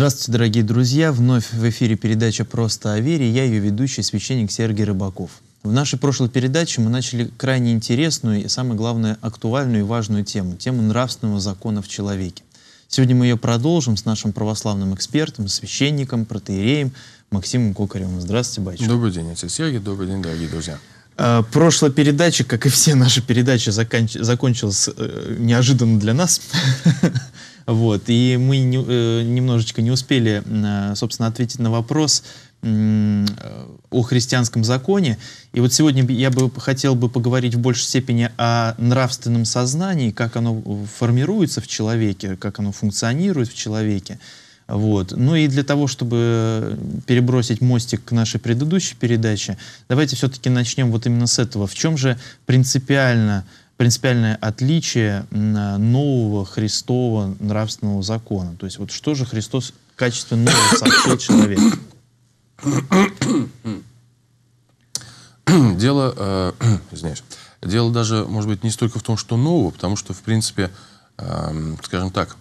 Здравствуйте, дорогие друзья! Вновь в эфире передача «Просто о вере». Я ее ведущий, священник Сергей Рыбаков. В нашей прошлой передаче мы начали крайне интересную и, самое главное, актуальную и важную тему – тему нравственного закона в человеке. Сегодня мы ее продолжим с нашим православным экспертом, священником, протеереем Максимом Кокаревым. Здравствуйте, батюшка. Добрый день, отец Сергей. Добрый день, дорогие друзья. А, прошлая передача, как и все наши передачи, заканч... закончилась э, неожиданно для нас. Вот. И мы не, э, немножечко не успели, э, собственно, ответить на вопрос э, о христианском законе. И вот сегодня я бы хотел бы поговорить в большей степени о нравственном сознании, как оно формируется в человеке, как оно функционирует в человеке. Вот. Ну и для того, чтобы перебросить мостик к нашей предыдущей передаче, давайте все-таки начнем вот именно с этого. В чем же принципиально принципиальное отличие нового Христова нравственного закона. То есть вот что же Христос в нового сообщил человеку? Дело, э, извиняюсь, дело даже, может быть, не столько в том, что нового, потому что, в принципе, э, скажем так,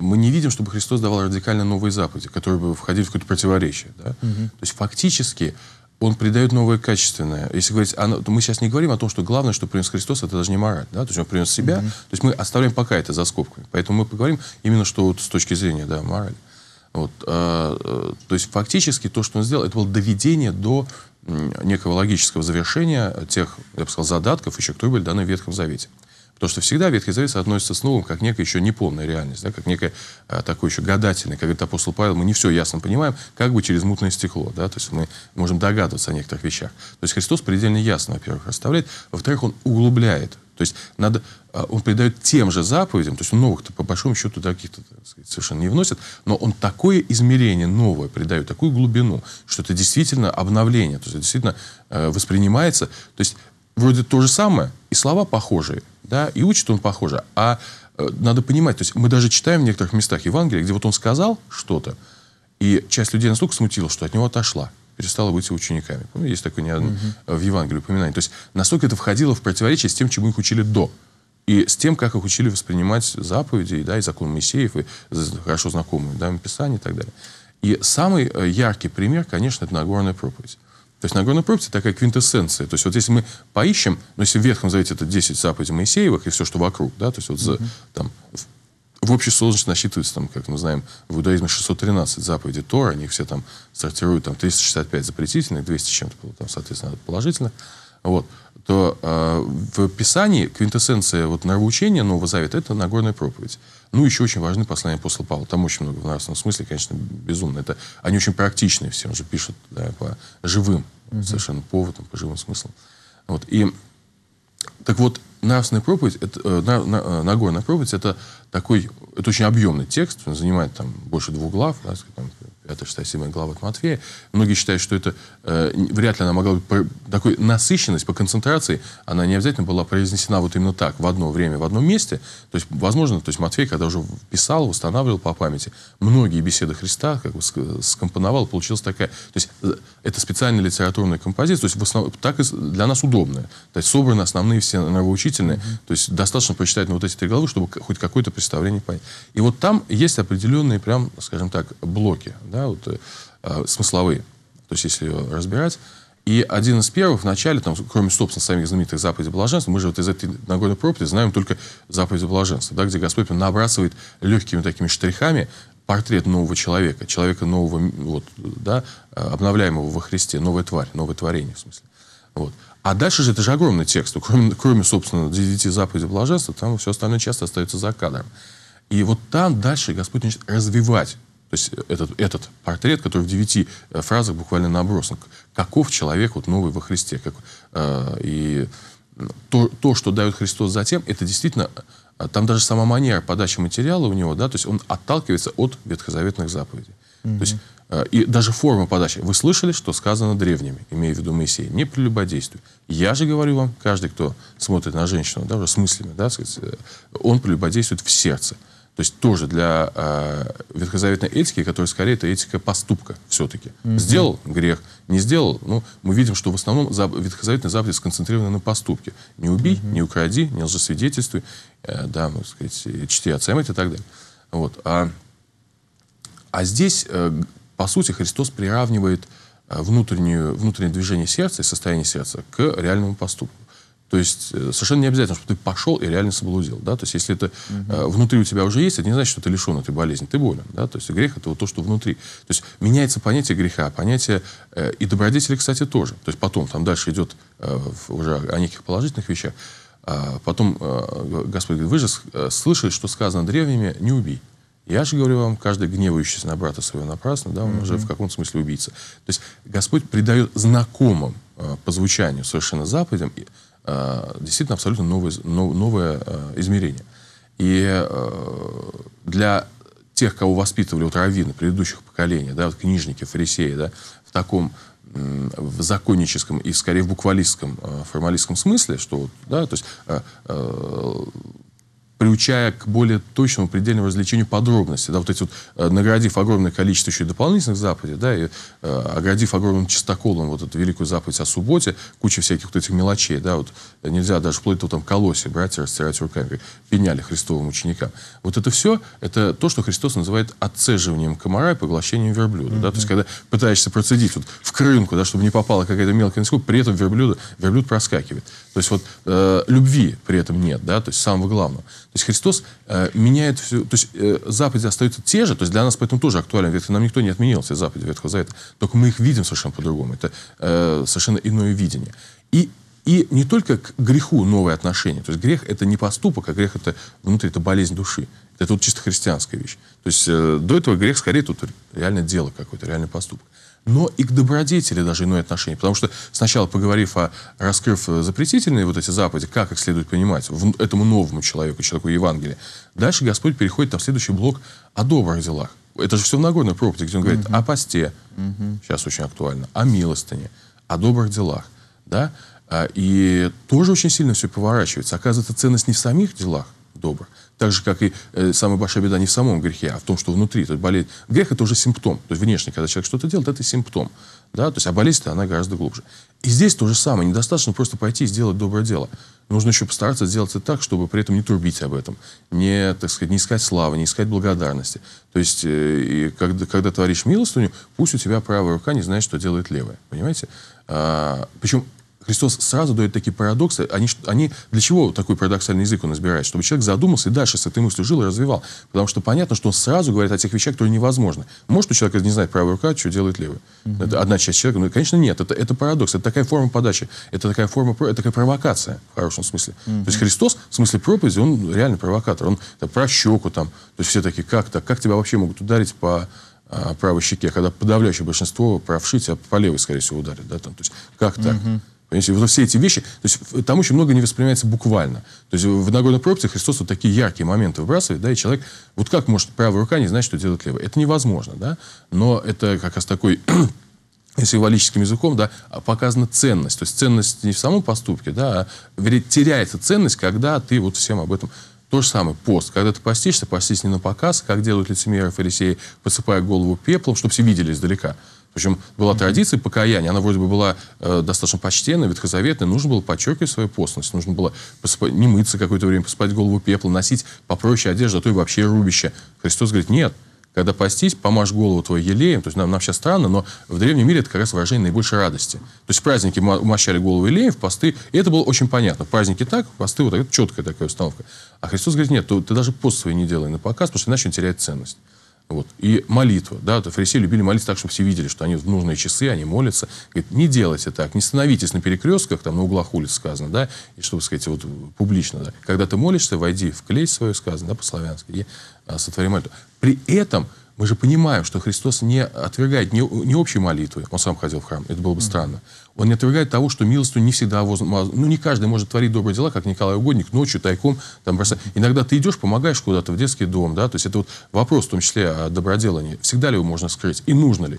мы не видим, чтобы Христос давал радикально новые заповеди, которые бы входили в какое-то противоречие. Да? Угу. То есть фактически он придает новое качественное. Если говорить, оно, то мы сейчас не говорим о том, что главное, что принес Христос, это даже не мораль, да, то есть он принес себя, mm-hmm. то есть мы оставляем пока это за скобками. Поэтому мы поговорим именно что вот с точки зрения, да, мораль. Вот, а, э, то есть фактически то, что он сделал, это было доведение до некого логического завершения тех, я бы сказал, задатков, еще которые были даны в Ветхом Завете то, что всегда Ветхий Завет относится с Новым как некая еще неполная реальность, да, как некая а, такой еще гадательный, как говорит апостол Павел, мы не все ясно понимаем, как бы через мутное стекло. Да, то есть мы можем догадываться о некоторых вещах. То есть Христос предельно ясно, во-первых, расставляет, во-вторых, он углубляет. То есть надо, а, он придает тем же заповедям, то есть новых-то по большому счету таких-то совершенно не вносит, но он такое измерение новое придает, такую глубину, что это действительно обновление, то есть это действительно э, воспринимается. То есть вроде то же самое, и слова похожие, да, и учит он похоже. А э, надо понимать, то есть мы даже читаем в некоторых местах Евангелия, где вот он сказал что-то, и часть людей настолько смутила, что от него отошла, перестала быть учениками. Есть такое не одно, угу. в Евангелии упоминание. То есть настолько это входило в противоречие с тем, чему их учили до. И с тем, как их учили воспринимать заповеди, да, и закон Моисеев, и хорошо знакомые, да, Писание и так далее. И самый э, яркий пример, конечно, это Нагорная проповедь. То есть Нагорная проповедь – это такая квинтэссенция. То есть вот если мы поищем, ну, если в Ветхом Завете это 10 заповедей Моисеевых и все, что вокруг, да, то есть вот за, mm-hmm. там, в общей сложности насчитывается, там, как мы знаем, в иудаизме 613 заповедей Тора, они все там сортируют, там 365 запретительных, 200 чем-то, там, соответственно, положительных. Вот то э, в Писании квинтэссенция вот нравоучения Нового Завета – это Нагорная проповедь. Ну, еще очень важны послания апостола Павла. Там очень много в нравственном смысле, конечно, безумно. Это, они очень практичные все. Он же пишет да, по живым угу. совершенно поводам, по живым смыслам. Вот. И так вот, нравственная проповедь, это, э, на, на, э, Нагорная проповедь, это такой, это очень объемный текст, он занимает там больше двух глав, да, там, 5, 6, 7 глава от Матфея. Многие считают, что это э, вряд ли она могла быть... Такой насыщенность по концентрации, она не обязательно была произнесена вот именно так, в одно время, в одном месте. То есть, возможно, то есть Матфей, когда уже писал, восстанавливал по памяти, многие беседы Христа как бы скомпоновал, получилась такая... То есть, э, это специальная литературная композиция, то есть, в основ, так и для нас удобная. То есть, собраны основные все все нравоучительные. Mm-hmm. То есть достаточно почитать ну, вот эти три главы, чтобы хоть какое-то представление понять. И вот там есть определенные прям, скажем так, блоки, да, вот, э, а, смысловые. То есть если ее разбирать, и один из первых в начале, там, кроме, собственно, самих знаменитых заповедей блаженства, мы же вот из этой Нагорной проповеди знаем только заповеди блаженства, да, где Господь набрасывает легкими такими штрихами портрет нового человека, человека нового, вот, да, а, обновляемого во Христе, новая тварь, новое творение, в смысле. Вот. А дальше же это же огромный текст. Кроме, кроме собственно, 9 заповедей блаженства, там все остальное часто остается за кадром. И вот там дальше Господь начинает развивать то есть э, этот, этот портрет, который в девяти э, фразах буквально набросан. Каков человек вот новый во Христе. Как, э, и то, то, что дает Христос затем, это действительно... Э, там даже сама манера подачи материала у него, да, то есть он отталкивается от ветхозаветных заповедей. Mm-hmm. То есть Э, и даже форма подачи. Вы слышали, что сказано древними, имея в виду Моисея, не прелюбодействуй. Я же говорю вам, каждый, кто смотрит на женщину, даже с мыслями, да, сказать, э, он прелюбодействует в сердце. То есть тоже для э, ветхозаветной этики, которая скорее это этика поступка все-таки. Mm-hmm. Сделал грех, не сделал. Ну, мы видим, что в основном зап- ветхозаветные заповеди сконцентрированы на поступке. Не убей, mm-hmm. не укради, не лжесвидетельствуй, э, да, ну, сказать, чти отца и так далее. Вот. А, а здесь э, по сути, Христос приравнивает э, внутреннюю, внутреннее движение сердца и состояние сердца к реальному поступку. То есть э, совершенно не обязательно, чтобы ты пошел и реально соблудил. Да? То есть если это угу. внутри у тебя уже есть, это не значит, что ты лишен этой болезни, ты болен. Да? То есть грех это вот то, что внутри. То есть меняется понятие греха, понятие э, и добродетели, кстати, тоже. То есть потом, там дальше идет э, уже о неких положительных вещах. Э, потом э, Господь говорит, вы же слышали, что сказано древними, не убей. Я же говорю вам, каждый гневающийся на брата своего напрасно, да, он mm-hmm. уже в каком-то смысле убийца. То есть Господь придает знакомым э, по звучанию совершенно заповедям э, действительно абсолютно новое, нов, новое э, измерение. И э, для тех, кого воспитывали вот раввины предыдущих поколений, да, вот книжники, фарисеи, да, в таком в законническом и скорее в буквалистском э, формалистском смысле, что да, то есть э, э, приучая к более точному предельному развлечению подробностей. Да, вот эти вот, э, наградив огромное количество еще и дополнительных заповедей, да, и э, оградив огромным чистоколом вот эту великую заповедь о субботе, куча всяких вот этих мелочей, да, вот э, нельзя даже вплоть до там колосья брать и растирать руками, пеняли христовым ученикам. Вот это все, это то, что Христос называет отцеживанием комара и поглощением верблюда, mm-hmm. да, то есть когда пытаешься процедить вот в крынку, да, чтобы не попала какая-то мелкая насколько, при этом верблюда, верблюд проскакивает. То есть вот э, любви при этом нет, да, то есть самого главного. То есть Христос э, меняет все. То есть э, заповеди остаются те же, то есть для нас поэтому тоже актуален Ведь Нам никто не отменил все заповеди Ветхого Завета. Только мы их видим совершенно по-другому. Это э, совершенно иное видение. И и не только к греху новое отношение. То есть грех это не поступок, а грех это внутри, это болезнь души. Это вот чисто христианская вещь. То есть э, до этого грех скорее тут реально дело какое-то, реальный поступок но и к добродетели даже иное отношение. Потому что сначала поговорив о, раскрыв э, запретительные вот эти заповеди, как их следует понимать в, этому новому человеку, человеку Евангелия, дальше Господь переходит там в следующий блок о добрых делах. Это же все в Нагорной проповеди, где он говорит угу. о посте, угу. сейчас очень актуально, о милостыне, о добрых делах. Да? А, и тоже очень сильно все поворачивается. Оказывается, ценность не в самих делах добрых, так же, как и э, самая большая беда не в самом грехе, а в том, что внутри. То есть болезнь. Грех это уже симптом. То есть внешне, когда человек что-то делает, это симптом. Да? То есть, а болезнь-то она гораздо глубже. И здесь то же самое. Недостаточно просто пойти и сделать доброе дело. Нужно еще постараться сделать это так, чтобы при этом не турбить об этом, не, так сказать, не искать славы, не искать благодарности. То есть, э, и когда, когда творишь милостыню, пусть у тебя правая рука не знает, что делает левая. Понимаете? А, причем Христос сразу дает такие парадоксы. Они, они, для чего такой парадоксальный язык он избирает? Чтобы человек задумался и дальше с этой мыслью жил и развивал. Потому что понятно, что он сразу говорит о тех вещах, которые невозможны. Может, у человека не знает правая рука, что делает левая. Угу. Это одна часть человека. ну конечно, нет. Это, это парадокс. Это такая форма подачи. Это такая форма, это такая провокация в хорошем смысле. Угу. То есть Христос в смысле проповеди, он реально провокатор. Он там, про щеку там. То есть все такие, как так? Как тебя вообще могут ударить по а, правой щеке, когда подавляющее большинство правши тебя по левой, скорее всего, ударит. Да, там, то есть как так? Угу. Понимаете, вот все эти вещи, то есть там очень много не воспринимается буквально. То есть в Нагорной проповеди Христос вот такие яркие моменты выбрасывает, да, и человек, вот как может правая рука не знать, что делать левая? Это невозможно, да, но это как раз такой символическим языком, да, а показана ценность. То есть ценность не в самом поступке, да, а теряется ценность, когда ты вот всем об этом... То же самое, пост. Когда ты постишься, постись не на показ, как делают лицемеры, фарисеи, посыпая голову пеплом, чтобы все видели издалека. Причем была традиция покаяния, она вроде бы была э, достаточно почтенная, ветхозаветная, нужно было подчеркивать свою постность, нужно было посып... не мыться какое-то время, посыпать голову пепла, носить попроще одежду, а то и вообще рубище. Христос говорит, нет, когда постись, помажь голову твою елеем, то есть нам, нам сейчас странно, но в древнем мире это как раз выражение наибольшей радости. То есть праздники умощали голову елеем в посты, и это было очень понятно. Праздники так, посты вот так, это четкая такая установка. А Христос говорит, нет, ты, ты даже пост свой не делай на показ, потому что иначе он теряет ценность. Вот. И молитва. Да, то фарисеи любили молиться так, чтобы все видели, что они в нужные часы, они молятся. Говорит, не делайте так, не становитесь на перекрестках, там на углах улиц сказано, да, и чтобы сказать, вот публично, да. Когда ты молишься, войди в клей свою, сказано, да, по-славянски, и а, сотвори молитву. При этом мы же понимаем, что Христос не отвергает не, не общей молитвы. Он сам ходил в храм, это было бы странно. Он не отвергает того, что милостью не всегда возможно. Ну, не каждый может творить добрые дела, как Николай Угодник, ночью, тайком. Там, бросать. Иногда ты идешь, помогаешь куда-то в детский дом. Да? То есть это вот вопрос, в том числе, о доброделании. Всегда ли его можно скрыть и нужно ли?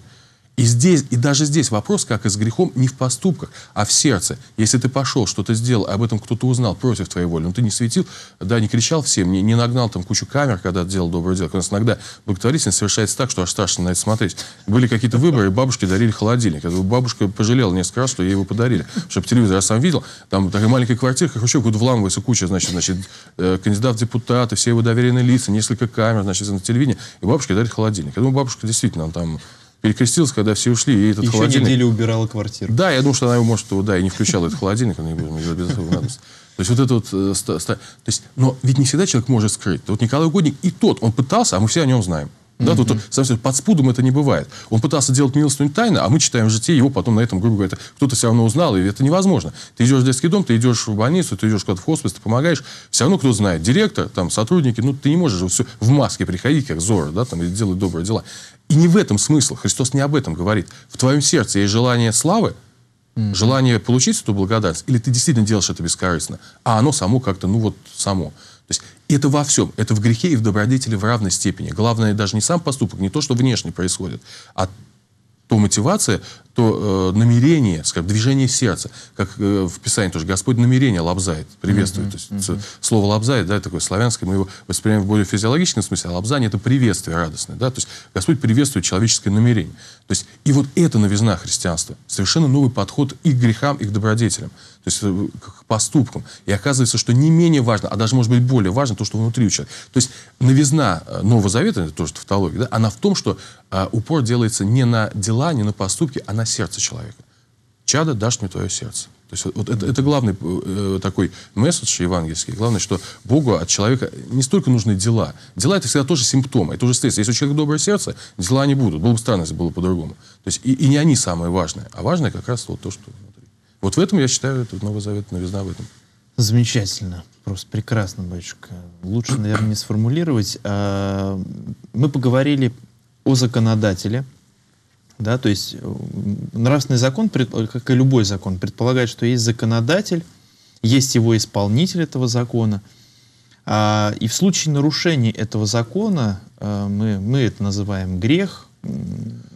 И здесь, и даже здесь вопрос, как и с грехом, не в поступках, а в сердце. Если ты пошел, что-то сделал, об этом кто-то узнал против твоей воли, но ты не светил, да, не кричал всем, не, не нагнал там кучу камер, когда делал доброе дело. У нас иногда благотворительность совершается так, что аж страшно на это смотреть. Были какие-то выборы, и бабушке дарили холодильник. Бабушка пожалела несколько раз, что ей его подарили. Чтобы телевизор я сам видел, там такая маленькая квартира, как еще куда вламывается куча, значит, значит, э, кандидат в депутаты, все его доверенные лица, несколько камер, значит, на телевидении, и бабушке дарит холодильник. Я думаю, бабушка действительно там перекрестилась, когда все ушли, и этот Еще холодильник... неделю убирала квартиру. Да, я думал, что она, его может, да, и не включала этот холодильник, она не была без надобности. То есть вот это вот... Э, то есть, но ведь не всегда человек может скрыть. Вот Николай Угодник и тот, он пытался, а мы все о нем знаем. Да, тут сам себе, под спудом это не бывает. Он пытался делать милостыню тайно, а мы читаем житие, его потом на этом, грубо говоря, кто-то все равно узнал, и это невозможно. Ты идешь в детский дом, ты идешь в больницу, ты идешь куда-то в хоспис, ты помогаешь, все равно кто знает, директор, там, сотрудники, ну, ты не можешь все в маске приходить, как Зора, да, там, и делать добрые дела. И не в этом смысл. Христос не об этом говорит. В твоем сердце есть желание славы, mm-hmm. желание получить эту благодарность, или ты действительно делаешь это бескорыстно, а оно само как-то, ну вот, само. То есть это во всем. Это в грехе и в добродетели в равной степени. Главное даже не сам поступок, не то, что внешне происходит, а то мотивация, то э, намерение, скажем, движение сердца, как э, в Писании тоже, Господь намерение лобзает, приветствует. Mm-hmm, то есть mm-hmm. слово лобзает, да, такое славянское, мы его воспринимаем в более физиологичном смысле, а лобзание это приветствие радостное, да, то есть Господь приветствует человеческое намерение. То есть и вот это новизна христианства, совершенно новый подход и к грехам, и к добродетелям, то есть э, к поступкам. И оказывается, что не менее важно, а даже, может быть, более важно то, что внутри у человека. То есть новизна э, Нового Завета, это тоже тавтология, да, она в том, что э, упор делается не на дела, не на поступки, а на на сердце человека. Чадо дашь мне твое сердце. То есть вот это, это главный э, такой месседж евангельский. Главное, что Богу от человека не столько нужны дела. Дела это всегда тоже симптомы, это уже средство. Если у человека доброе сердце, дела не будут. Было бы странно, если было по-другому. То есть и, и не они самые важные а важное как раз вот то, что внутри. Вот в этом, я считаю, это Новый Завет новизна в этом. Замечательно. Просто прекрасно, батюшка. Лучше, наверное, не сформулировать. А, мы поговорили о законодателе, да, то есть э, нравственный закон, э, как и любой закон, предполагает, что есть законодатель, есть его исполнитель этого закона. А, и в случае нарушения этого закона а, мы, мы это называем грех,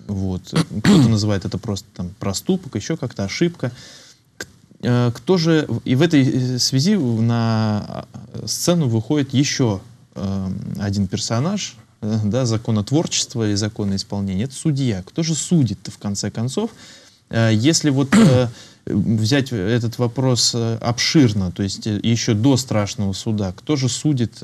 вот, кто-то называет это просто там, проступок, еще как-то ошибка. Кто же, и в этой связи на сцену выходит еще один персонаж, Э, да, законотворчества и закона исполнения, это судья. Кто же судит-то в конце концов? Э, если вот э, взять этот вопрос обширно, то есть еще до страшного суда, кто же судит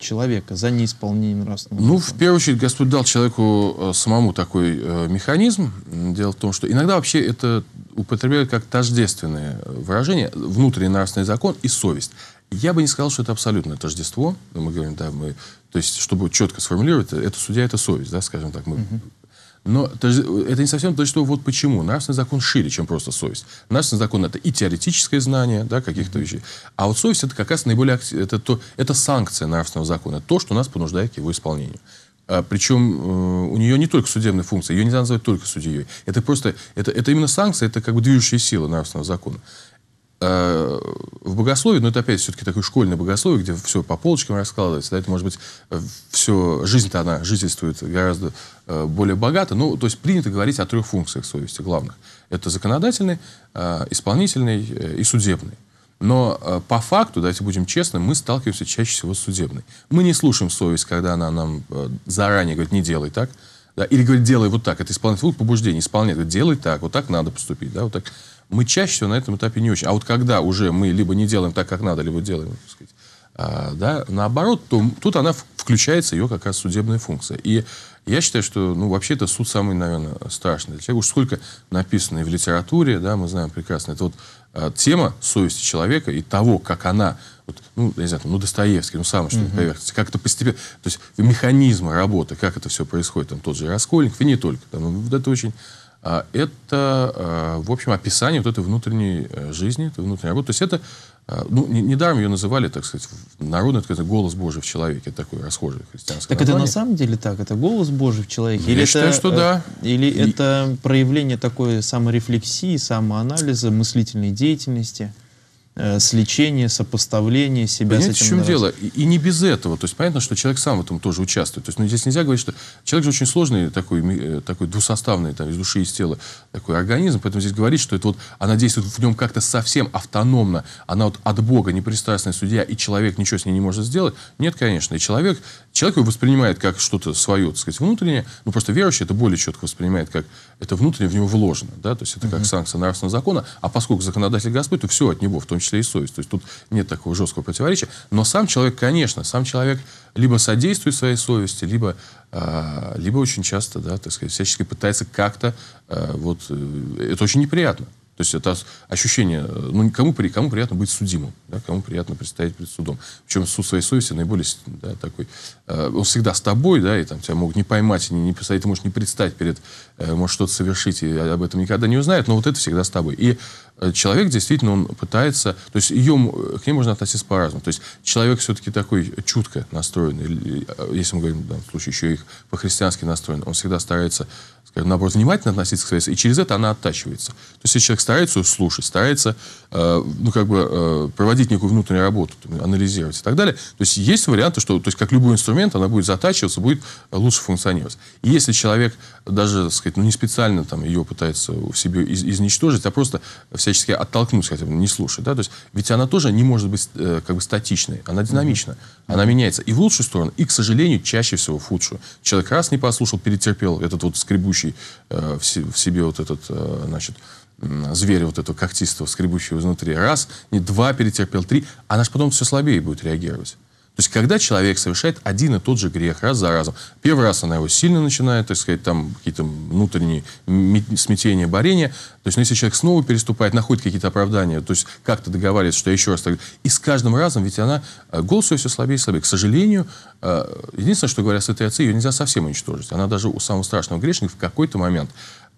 человека за неисполнение нравственного Ну, закона? в первую очередь, Господь дал человеку самому такой механизм. Дело в том, что иногда вообще это употребляют как тождественное выражение внутренний нравственный закон и совесть. Я бы не сказал, что это абсолютное тождество. Ну, мы говорим, да, мы, то есть, чтобы четко сформулировать, это судья, это совесть, да, скажем так. Мы, Но это не совсем то, что вот почему. Нравственный закон шире, чем просто совесть. Нравственный закон — это и теоретическое знание да, каких-то вещей. А вот совесть — это как раз наиболее... Это, то, это санкция нравственного закона. То, что нас понуждает к его исполнению. А, причем э, у нее не только судебная функция, ее нельзя называть только судьей. Это просто, это, это именно санкция, это как бы движущая сила нравственного закона. Э, в богословии, но это опять все-таки такое школьное богословие, где все по полочкам раскладывается, да, это может быть э, все, жизнь-то она жительствует гораздо э, более богато, ну, то есть принято говорить о трех функциях совести главных. Это законодательный, исполнительный и судебный. Но по факту, давайте будем честны, мы сталкиваемся чаще всего с судебной. Мы не слушаем совесть, когда она нам заранее говорит, не делай так, да, или говорит, делай вот так, это исполнительный побуждение, исполняет, делай так, вот так надо поступить, да, вот так мы чаще всего на этом этапе не очень. А вот когда уже мы либо не делаем так, как надо, либо делаем, так сказать, а, да, наоборот, то тут она включается ее как раз судебная функция. И я считаю, что, ну, вообще это суд самый, наверное, страшный для человека. Уж сколько написано и в литературе, да, мы знаем прекрасно. Это вот а, тема совести человека и того, как она, вот, ну, я не знаю, ну, Достоевский, ну, самое, что на поверхность, как это постепенно, то есть механизмы работы, как это все происходит, там, тот же Раскольников, и не только, там, ну, вот это очень а, это, а, в общем, описание вот этой внутренней э, жизни, этой внутренней работы. То есть это, а, ну, недаром не ее называли, так сказать, народный это сказать, голос Божий в человеке, это такое расхожее христианское Так название. это на самом деле так? Это голос Божий в человеке? Я или считаю, это, что э, да. Или И... это проявление такой саморефлексии, самоанализа, мыслительной деятельности? Э, с лечения, сопоставления себя Понимаете, с этим. в чем дело? И, и не без этого. То есть понятно, что человек сам в этом тоже участвует. То есть ну, здесь нельзя говорить, что человек же очень сложный, такой, э, такой двусоставный, там, из души и из тела такой организм, поэтому здесь говорить, что это вот она действует в нем как-то совсем автономно, она вот от Бога, непристрастная судья, и человек ничего с ней не может сделать. Нет, конечно. И человек, человек его воспринимает как что-то свое, так сказать, внутреннее, ну просто верующий это более четко воспринимает, как это внутреннее в него вложено, да, то есть это угу. как санкция нравственного закона, а поскольку законодатель Господь, то все от него, в том числе и совесть. То есть тут нет такого жесткого противоречия. Но сам человек, конечно, сам человек либо содействует своей совести, либо, э, либо очень часто, да, так сказать, всячески пытается как-то, э, вот, э, это очень неприятно. То есть это ощущение, э, ну кому, при, кому приятно быть судимым, да, кому приятно предстоять перед судом. Причем суд своей совести наиболее да, такой, э, он всегда с тобой, да, и там тебя могут не поймать, не, не представить, ты можешь не предстать перед, э, можешь что-то совершить, и э, об этом никогда не узнает но вот это всегда с тобой. И э, человек действительно, он пытается, то есть ее, к ней можно относиться по-разному. То есть человек все-таки такой чутко настроенный, а, если мы говорим в данном случае еще их по-христиански настроен, он всегда старается, скажем, наоборот, внимательно относиться к своей, совести и через это она оттачивается. То есть если человек старается слушать, старается э, ну, как бы, э, проводить некую внутреннюю работу, анализировать и так далее. То есть есть варианты, что то есть, как любой инструмент, она будет затачиваться, будет лучше функционировать. И если человек даже, так сказать, ну, не специально там, ее пытается в себе из изничтожить, а просто всячески оттолкнуть, хотя бы не слушать. Да? То есть, ведь она тоже не может быть э, как бы статичной, она динамична, mm-hmm. она меняется и в лучшую сторону, и, к сожалению, чаще всего в худшую. Человек раз не послушал, перетерпел этот вот скребущий э, в, в себе вот этот, э, значит, зверя вот этого когтистого, скребущего изнутри, раз, не два перетерпел, три, а наш потом все слабее будет реагировать. То есть, когда человек совершает один и тот же грех раз за разом, первый раз она его сильно начинает, так сказать, там какие-то внутренние смятения, борения. То есть, ну, если человек снова переступает, находит какие-то оправдания, то есть как-то договаривается, что я еще раз так... И с каждым разом, ведь она, э, голос ее все слабее и слабее. К сожалению, э, единственное, что говорят святые отцы, ее нельзя совсем уничтожить. Она даже у самого страшного грешника в какой-то момент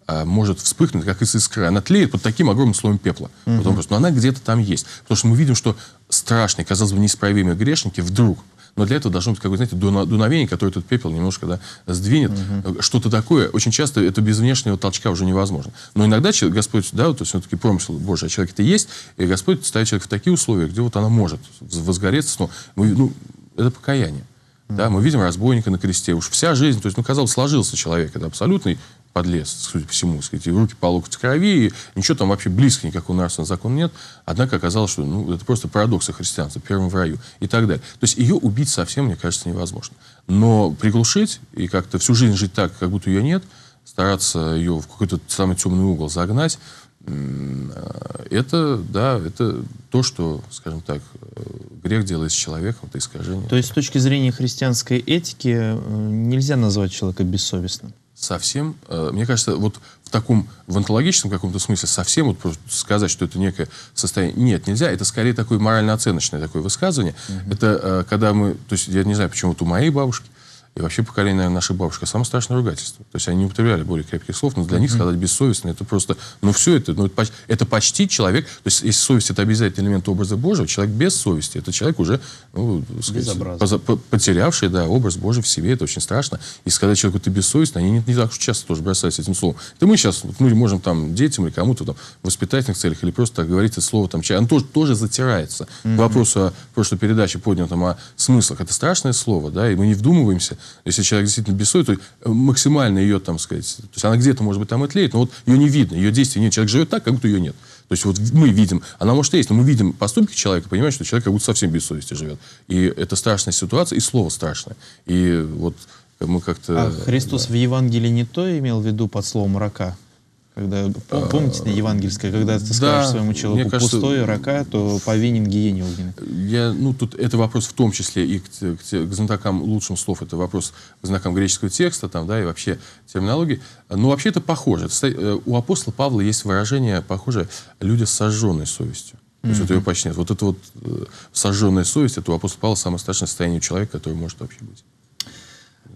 а, может вспыхнуть, как из искры. Она тлеет под таким огромным слоем пепла. Угу. Потом просто, но она где-то там есть. Потому что мы видим, что страшные, казалось бы, неисправимые грешники вдруг но для этого должно быть какое-то, знаете, дуновение, которое этот пепел немножко да, сдвинет. Угу. Что-то такое. Очень часто это без внешнего толчка уже невозможно. Но иногда человек Господь, да, вот, все-таки промысел Божий, а человек это есть, и Господь ставит человека в такие условия, где вот она может возгореться. Но ну, мы, ну, это покаяние. Да, мы видим разбойника на кресте, уж вся жизнь, то есть, ну, казалось, сложился человек, это абсолютный подлез, лес, судя по всему, сказать, и руки по локоть крови, и ничего там вообще близко никакого нравственного закона нет. Однако оказалось, что ну, это просто парадокс христианства, первым в раю и так далее. То есть ее убить совсем, мне кажется, невозможно. Но приглушить и как-то всю жизнь жить так, как будто ее нет, стараться ее в какой-то самый темный угол загнать, Э, это, да, это то, что, скажем так, э, грех делает с человеком, это искажение. То есть с точки зрения христианской этики э, нельзя назвать человека бессовестным? Совсем, мне кажется, вот в таком, в онтологическом каком-то смысле, совсем вот просто сказать, что это некое состояние, нет, нельзя, это скорее такое морально-оценочное такое высказывание. Mm-hmm. Это когда мы, то есть я не знаю, почему-то у моей бабушки и вообще поколение, наверное, наших бабушек самое страшное ругательство. То есть они не употребляли более крепких слов, но для них сказать бессовестно, это просто, ну все это, ну это, почти, это почти человек, то есть если совесть это обязательный элемент образа Божьего, человек без совести, это человек уже, ну, сказать, потерявший, да, образ Божий в себе, это очень страшно. И сказать человеку, ты бессовестный, они не, не так часто тоже бросаются этим словом. Это мы сейчас, ну, можем там детям или кому-то там в воспитательных целях или просто так говорить это слово там, оно тоже, тоже затирается. Mm-hmm. Вопрос о прошлой передаче поднятом о смыслах, это страшное слово, да, и мы не вдумываемся, если человек действительно бессует, то э, максимально ее, там сказать, то есть она где-то, может быть, там и тлеет, но вот ее не видно, ее действия нет. Человек живет так, как будто ее нет. То есть вот мы видим, она может и есть, но мы видим поступки человека, понимаем, что человек как будто совсем без совести живет. И это страшная ситуация, и слово страшное. И вот мы как-то... А Христос да. в Евангелии не то имел в виду под словом «рака»? Когда, помните на евангельское, когда ты скажешь своему человеку пустой рака, то повинен гиене Я, ну, тут это вопрос в том числе и к, к, к знатокам лучшим слов, это вопрос к знакам греческого текста, там, да, и вообще терминологии. Но вообще это похоже. Э, у апостола Павла есть выражение похожее «люди с сожженной совестью». То есть mm-hmm. это ее почти нет. Вот это вот э, сожженная совесть, это у апостола Павла самое страшное состояние человека, которое может вообще быть.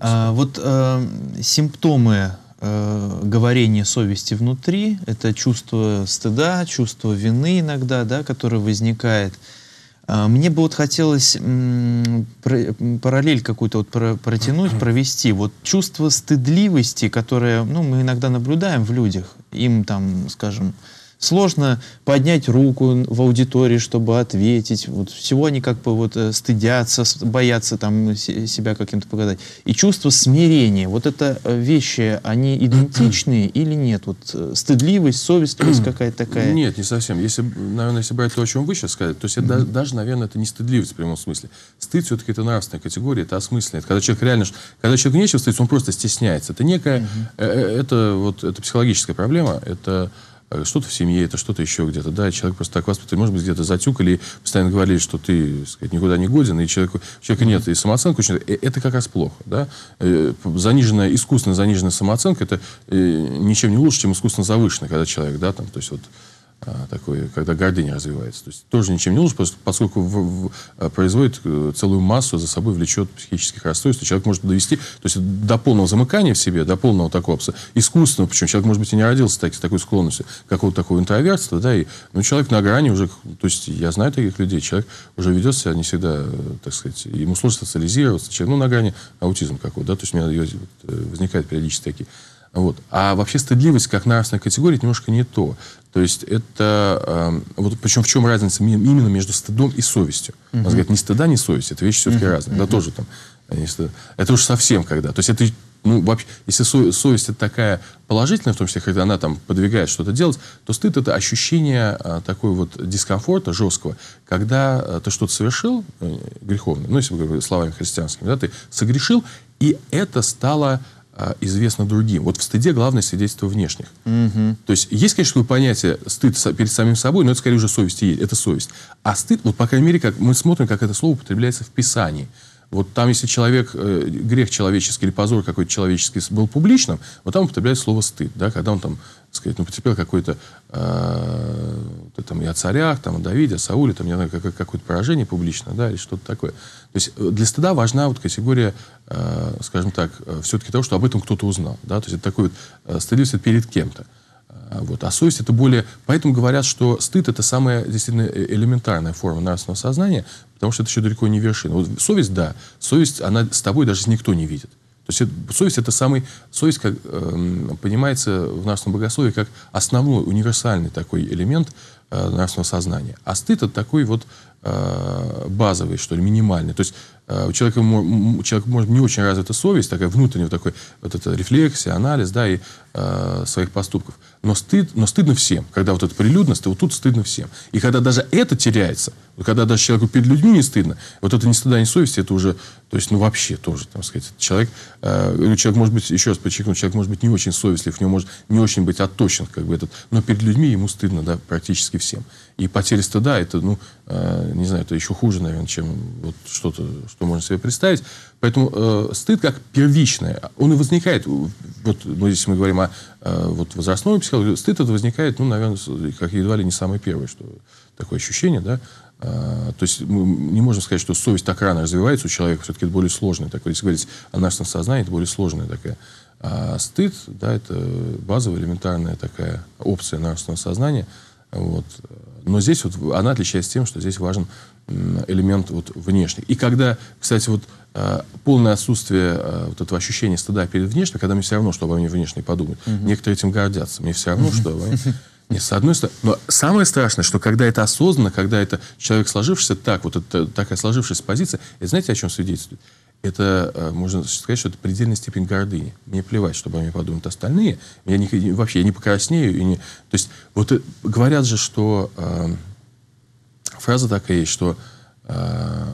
А, вот э, симптомы э, говорение совести внутри, это чувство стыда, чувство вины иногда, да, которое возникает. Э, мне бы вот хотелось м, про, параллель какую-то вот про, протянуть, провести. Вот чувство стыдливости, которое ну, мы иногда наблюдаем в людях, им там, скажем, э, Сложно поднять руку в аудитории, чтобы ответить. Вот всего они как бы вот э, стыдятся, боятся там себя каким-то показать. И чувство смирения. Вот это э, вещи, они идентичные или нет? Вот э, стыдливость, совестливость какая-то такая? Нет, не совсем. Если, наверное, если брать то, о чем вы сейчас сказали, то есть это даже, наверное, это не стыдливость в прямом смысле. Стыд все-таки это нравственная категория, это осмысленное. Это когда человек реально, когда человек нечего стыдиться, он просто стесняется. Это некая, это вот, это психологическая проблема, это Э, что-то в семье, это что-то еще где-то, да, человек просто так воспитывает, может быть, где-то затюкали, постоянно говорили, что ты, сказать, никуда не годен, и человеку, человека нет, и самооценка очень, э, это как раз плохо, да, э, заниженная, искусственно заниженная самооценка, это ничем не лучше, чем искусственно завышенная, когда человек, да, там, то есть вот а, такой, когда гордыня развивается. То есть тоже ничем не нужно, поскольку в, в, а, производит э, целую массу, за собой влечет психических расстройств, человек может довести, то есть до полного замыкания в себе, до полного такого искусственного, причем человек, может быть, и не родился так, с такой склонностью, какого-то такого интровертства, да, и, ну, человек на грани уже, то есть я знаю таких людей, человек уже ведет себя не всегда, э, так сказать, ему сложно социализироваться, человек, ну, на грани аутизм какой, то да, то есть у меня э, возникают периодически такие вот. А вообще стыдливость как нравственная категория немножко не то. То есть это... Э, вот причем в чем разница именно между стыдом и совестью? Угу. Нас говорят, не стыда, не совесть. Это вещи все-таки угу. разные. Угу. Да, тоже там. Это уж совсем когда. То есть это ну, вообще, если со, совесть это такая положительная, в том числе, когда она там подвигает что-то делать, то стыд это ощущение а, такой вот дискомфорта жесткого, когда а, ты что-то совершил э, греховное, ну, если мы говорим словами христианскими, да, ты согрешил, и это стало а, известно другим. Вот в стыде главное свидетельство внешних. Угу. То есть есть, конечно, понятие стыд перед самим собой, но это скорее уже совесть есть, это совесть. А стыд, вот по крайней мере, как мы смотрим, как это слово употребляется в Писании. Вот там, если человек, э, грех человеческий или позор какой-то человеческий был публичным, вот там употребляется слово стыд, да, когда он там, так сказать, ну, потерпел какой-то а, там, и о царях, там, о Давиде, о Сауле, там, не знаю, как, какое-то поражение публичное, да, или что-то такое. То есть э, для стыда важна вот категория, э, скажем так, э, все-таки того, что об этом кто-то узнал, да, то есть это такой вот э, стыдливость перед кем-то. Вот. А совесть это более... Поэтому говорят, что стыд это самая действительно элементарная форма нравственного сознания, потому что это еще далеко не вершина. Вот совесть, да, совесть, она с тобой даже никто не видит. То есть это, совесть это самый... Совесть, как э, понимается в нашем богословии, как основной, универсальный такой элемент, э, нравственного сознания. А стыд это такой вот э, базовый, что ли, минимальный. То есть э, у человека, у человека может не очень развита совесть, такая внутренняя вот такой, вот эта рефлексия, анализ, да, и Э, своих поступков. Но, стыд, но стыдно всем. Когда вот эта прилюдность, и вот тут стыдно всем. И когда даже это теряется, когда даже человеку перед людьми не стыдно, вот это не стыда, не совести, это уже, то есть, ну, вообще тоже, там сказать, человек, э, ну, человек может быть, еще раз подчеркну, человек может быть не очень совестлив, у него может не очень быть отточен, как бы этот, но перед людьми ему стыдно, да, практически всем. И потеря стыда, это, ну, э, не знаю, это еще хуже, наверное, чем вот что-то, что можно себе представить. Поэтому э, стыд как первичное, он и возникает, вот ну, здесь мы говорим о э, вот возрастной психологии, стыд это возникает, ну, наверное, как едва ли не самое первое, что такое ощущение, да, а, то есть мы не можем сказать, что совесть так рано развивается у человека, все-таки это более сложное такое. Если говорить о нашем сознании, это более сложное такая. А стыд, да, это базовая элементарная такая опция нашего сознания – вот. Но здесь вот она отличается тем, что здесь важен элемент вот внешний. И когда, кстати, вот э, полное отсутствие э, вот этого ощущения стыда перед внешним, когда мне все равно, что обо мне внешне подумают. Угу. Некоторые этим гордятся. Мне все равно, угу. что обо мне... Нет, с одной стороны. Но самое страшное, что когда это осознанно, когда это человек сложившийся так, вот это такая сложившаяся позиция, и знаете, о чем свидетельствует? это, э, можно сказать, что это предельная степень гордыни. Мне плевать, чтобы они подумают остальные. Я не, вообще я не покраснею. И не, то есть, вот э, говорят же, что э, фраза такая есть, что э,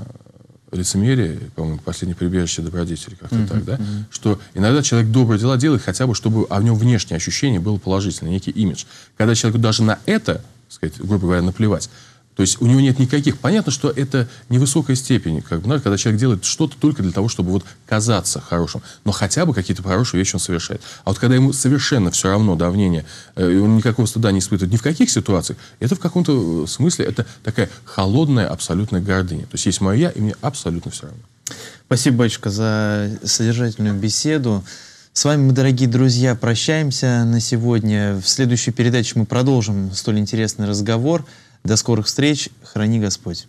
лицемерие, по-моему, последнее прибежище добродетели, как-то mm-hmm, так, да, mm-hmm. что иногда человек добрые дела делает хотя бы, чтобы о нем внешнее ощущение было положительное, некий имидж. Когда человеку даже на это, сказать, грубо говоря, наплевать, то есть у него нет никаких. Понятно, что это невысокая степень, как бы, когда человек делает что-то только для того, чтобы вот казаться хорошим. Но хотя бы какие-то хорошие вещи он совершает. А вот когда ему совершенно все равно давление, э, и он никакого стыда не испытывает ни в каких ситуациях, это в каком-то э, смысле это такая холодная абсолютная гордыня. То есть есть мое я, и мне абсолютно все равно. Спасибо, батюшка, за содержательную беседу. С вами мы, дорогие друзья, прощаемся на сегодня. В следующей передаче мы продолжим столь интересный разговор – до скорых встреч. Храни Господь.